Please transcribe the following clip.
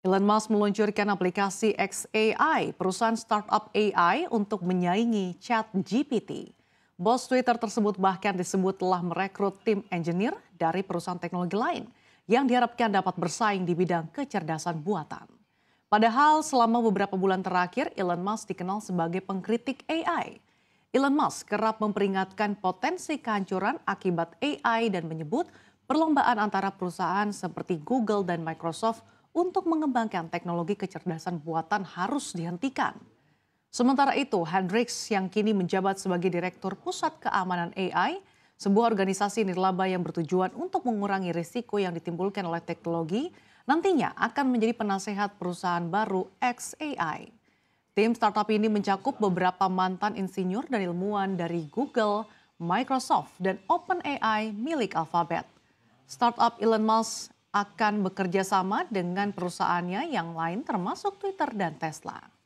Elon Musk meluncurkan aplikasi XAI, perusahaan startup AI untuk menyaingi chat GPT. Bos Twitter tersebut bahkan disebut telah merekrut tim engineer dari perusahaan teknologi lain yang diharapkan dapat bersaing di bidang kecerdasan buatan. Padahal selama beberapa bulan terakhir Elon Musk dikenal sebagai pengkritik AI. Elon Musk kerap memperingatkan potensi kehancuran akibat AI dan menyebut perlombaan antara perusahaan seperti Google dan Microsoft untuk mengembangkan teknologi kecerdasan buatan harus dihentikan. Sementara itu, Hendrix yang kini menjabat sebagai Direktur Pusat Keamanan AI, sebuah organisasi nirlaba yang bertujuan untuk mengurangi risiko yang ditimbulkan oleh teknologi, nantinya akan menjadi penasehat perusahaan baru XAI. Tim startup ini mencakup beberapa mantan insinyur dan ilmuwan dari Google, Microsoft, dan OpenAI milik Alphabet. Startup Elon Musk akan bekerja sama dengan perusahaannya yang lain termasuk Twitter dan Tesla.